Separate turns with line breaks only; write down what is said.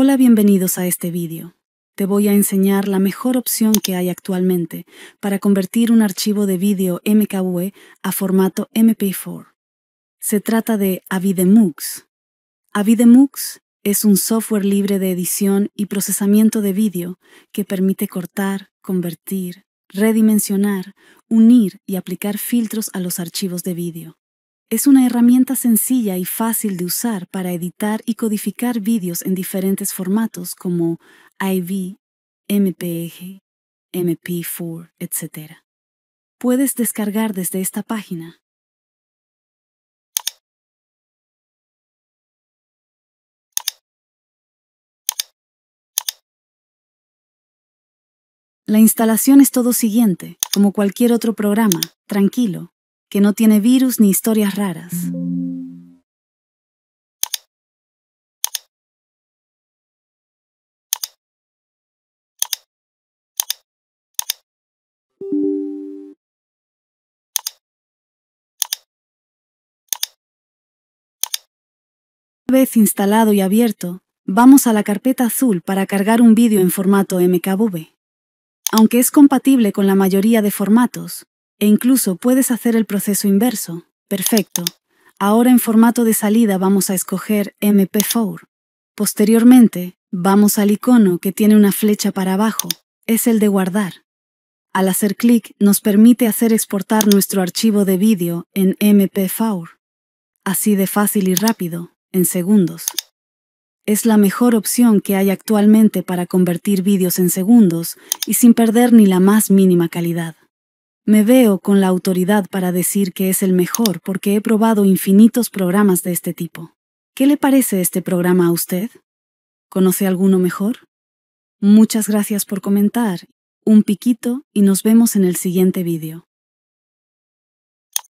Hola, bienvenidos a este vídeo. Te voy a enseñar la mejor opción que hay actualmente para convertir un archivo de vídeo MKV e a formato MP4. Se trata de Avidemux. Avidemux es un software libre de edición y procesamiento de vídeo que permite cortar, convertir, redimensionar, unir y aplicar filtros a los archivos de vídeo. Es una herramienta sencilla y fácil de usar para editar y codificar vídeos en diferentes formatos como IV, MPEG,
MP4, etc. Puedes descargar desde esta página. La instalación es todo siguiente, como cualquier otro programa, tranquilo, que no tiene virus ni historias raras. Una vez
instalado y abierto, vamos a la carpeta azul para cargar un vídeo en formato MKV. Aunque es compatible con la mayoría de formatos, e incluso puedes hacer el proceso inverso. Perfecto. Ahora en formato de salida vamos a escoger MP4. Posteriormente, vamos al icono que tiene una flecha para abajo. Es el de guardar. Al hacer clic nos permite hacer exportar nuestro archivo de vídeo en MP4. Así de fácil y rápido, en segundos. Es la mejor opción que hay actualmente para convertir vídeos en segundos y sin perder ni la más mínima calidad. Me veo con la autoridad para decir que es el mejor porque he probado infinitos programas de este tipo. ¿Qué le parece este programa a usted? ¿Conoce alguno mejor? Muchas gracias por comentar,
un piquito y nos vemos en el siguiente vídeo.